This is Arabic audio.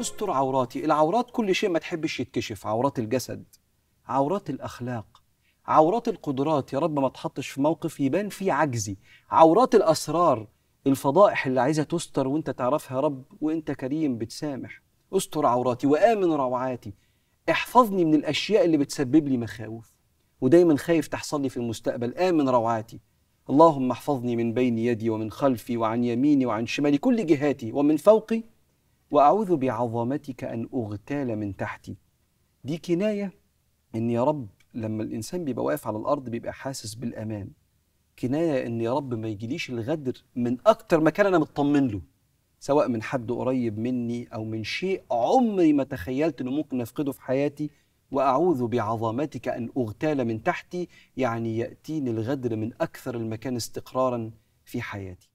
استر عوراتي العورات كل شيء ما تحبش يتكشف عورات الجسد عورات الاخلاق عورات القدرات يا رب ما تحطش في موقف يبان فيه عجزي عورات الاسرار الفضائح اللي عايزه تستر وانت تعرفها يا رب وانت كريم بتسامح استر عوراتي وامن روعاتي احفظني من الاشياء اللي بتسبب لي مخاوف ودايما خايف تحصل لي في المستقبل امن روعاتي اللهم احفظني من بين يدي ومن خلفي وعن يميني وعن شمالي كل جهاتي ومن فوقي واعوذ بعظمتك ان اغتال من تحتي دي كنايه ان يا رب لما الانسان بيبقى واقف على الارض بيبقى حاسس بالامان كنايه ان يا رب ما يجيليش الغدر من اكتر مكان انا مطمن له سواء من حد قريب مني او من شيء عمري ما تخيلت انه ممكن افقده في حياتي واعوذ بعظمتك ان اغتال من تحتي يعني ياتيني الغدر من اكثر المكان استقرارا في حياتي